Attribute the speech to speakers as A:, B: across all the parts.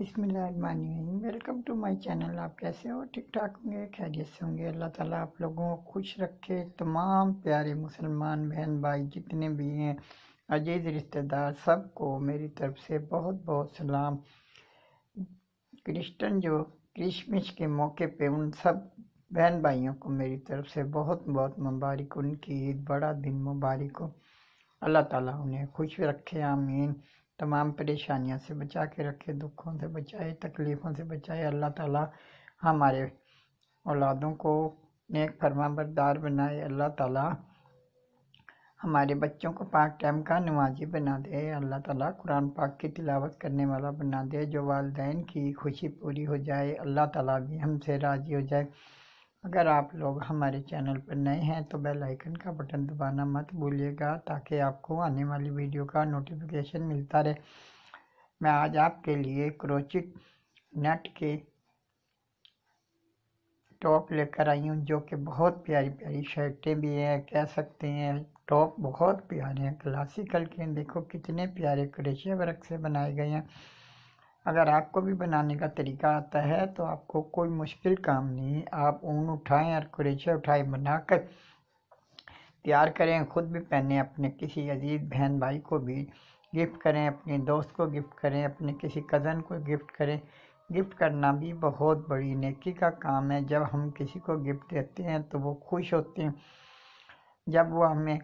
A: बिसमीम welcome to my channel आप कैसे हो ठीक ठाक होंगे खैरियत से होंगे अल्लाह ताला आप लोगों को खुश रखे तमाम प्यारे मुसलमान बहन भाई जितने भी हैं अजीज़ रिश्तेदार सबको मेरी तरफ से बहुत बहुत सलाम क्रिश्चन जो क्रिसमस के मौके पे उन सब बहन भाइयों को मेरी तरफ से बहुत बहुत मुबारक उनकी ईद बड़ा दिन मुबारक हो अल्लाह ताला उन्हें खुश रखे आमीन तमाम परेशानियों से बचा के रखे दुखों से बचाए तकलीफ़ों से बचाए अल्लाह ताला हमारे औलादों को नेक फरमा बरदार बनाए अल्लाह ताला हमारे बच्चों को पाक टाइम का नमाजी बना दे अल्लाह ताला कुरान पाक की तिलावत करने वाला बना दे जो वालदेन की खुशी पूरी हो जाए अल्लाह ताला भी हमसे राज़ी हो जाए अगर आप लोग हमारे चैनल पर नए हैं तो बेल आइकन का बटन दबाना मत भूलिएगा ताकि आपको आने वाली वीडियो का नोटिफिकेशन मिलता रहे मैं आज आपके लिए क्रोचिट नट के टॉप लेकर आई हूँ जो कि बहुत प्यारी प्यारी शर्टें भी हैं कह सकते हैं टॉप बहुत प्यारे हैं क्लासिकल के देखो कितने प्यारे क्रेशिया वर्क से बनाए गए हैं अगर आपको भी बनाने का तरीका आता है तो आपको कोई मुश्किल काम नहीं आप ऊन उठाएं और कुरेचे उठाए बनाकर तैयार करें खुद भी पहने अपने किसी अजीज़ बहन भाई को भी गिफ्ट करें अपने दोस्त को गिफ्ट करें अपने किसी कज़न को गिफ्ट करें गिफ्ट करना भी बहुत बड़ी नेकी का काम है जब हम किसी को गिफ्ट देते हैं तो वो खुश होते हैं जब वो हमें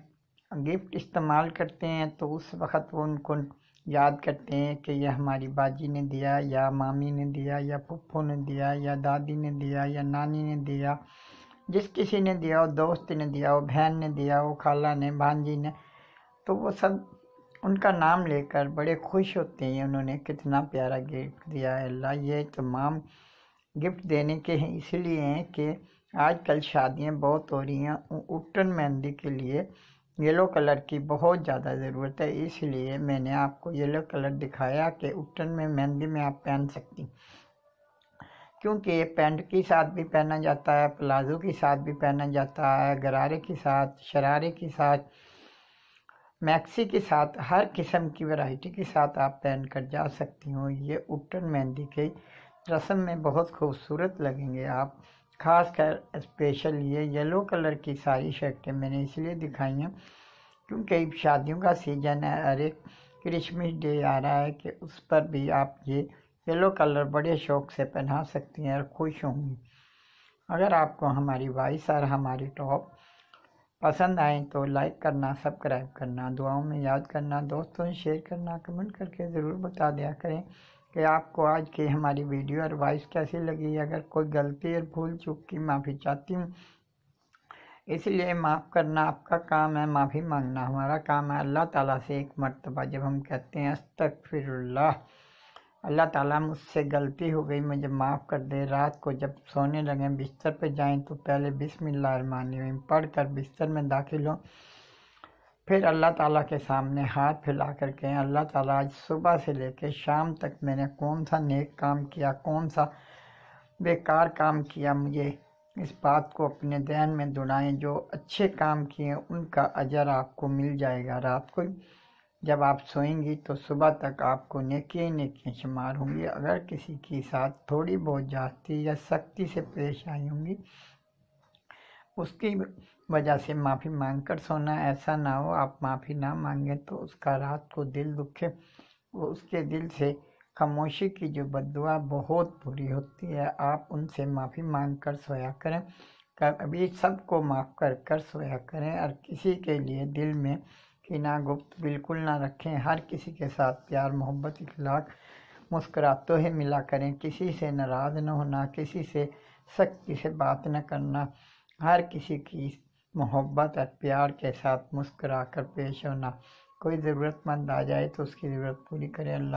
A: गिफ्ट इस्तेमाल करते हैं तो उस वक़्त वो उनको याद करते हैं कि यह हमारी बाजी ने दिया या मामी ने दिया या पप्पू ने दिया या दादी ने दिया या नानी ने दिया जिस किसी ने दिया हो दोस्त ने दिया हो बहन ने दिया हो खाला ने भांजी ने तो वो सब उनका नाम लेकर बड़े खुश होते हैं उन्होंने कितना प्यारा गिफ्ट दिया है अल्लाह ये तमाम गिफ्ट देने के हैं इसलिए हैं कि आजकल शादियां बहुत हो रही हैं उटन मेहंदी के लिए येलो कलर की बहुत ज़्यादा ज़रूरत है इसलिए मैंने आपको येलो कलर दिखाया कि उपटन में मेहंदी में आप पहन सकती क्योंकि ये पैंट के साथ भी पहना जाता है प्लाजो के साथ भी पहना जाता है गरारे के साथ शरारे के साथ मैक्सी के साथ हर किस्म की वैरायटी के साथ आप पहन कर जा सकती हो ये उपटन मेहंदी के रस्म में बहुत खूबसूरत लगेंगे आप खासकर स्पेशल ये येलो कलर की सारी शर्टें मैंने इसलिए दिखाई हैं क्योंकि शादियों का सीज़न है अरे क्रिसमस डे आ रहा है कि उस पर भी आप ये येलो कलर बड़े शौक से पहना सकती हैं और खुश होंगी अगर आपको हमारी वॉइस और हमारी टॉप पसंद आए तो लाइक करना सब्सक्राइब करना दुआओं में याद करना दोस्तों शेयर करना कमेंट करके ज़रूर बता दिया करें कि आपको आज की हमारी वीडियो एडवाइस कैसी लगी अगर कोई गलती और भूल चूक की माफ़ी चाहती हूँ इसलिए माफ़ करना आपका काम है माफ़ी मांगना हमारा काम है अल्लाह ताला से एक मरतबा जब हम कहते हैं अस्तक फिर अल्लाह ताला मुझसे गलती हो गई मुझे माफ़ कर दे रात को जब सोने लगें बिस्तर पर जाएं तो पहले बिसमिल्लामान पढ़ कर बिस्तर में दाखिल हों फिर अल्लाह ताला के सामने हाथ फैला कर के अल्लाह ताला आज सुबह से लेकर शाम तक मैंने कौन सा नेक काम किया कौन सा बेकार काम किया मुझे इस बात को अपने ध्यान में दुनाएं जो अच्छे काम किए उनका अजर आपको मिल जाएगा रात को जब आप सोएंगी तो सुबह तक आपको नेकियाँ नेकियाँ शुमार होंगी अगर किसी के साथ थोड़ी बहुत जाती या सख्ती से पेश आई होंगी उसकी वजह से माफ़ी मांग कर सोना ऐसा ना हो आप माफ़ी ना मांगें तो उसका रात को दिल दुखे वो उसके दिल से खामोशी की जो बदुआ बहुत बुरी होती है आप उनसे माफ़ी मांग कर सोया करें कर अभी सबको माफ़ कर कर सोया करें और किसी के लिए दिल में कि गुप्त बिल्कुल ना रखें हर किसी के साथ प्यार मोहब्बत इखलाक मुस्कराते ही मिला करें किसी से नाराज़ न होना किसी से सख्ती से बात न करना हर किसी की मोहब्बत और प्यार के साथ मुस्करा कर पेश होना कोई ज़रूरतमंद आ जाए तो उसकी ज़रूरत पूरी करे अल्लाह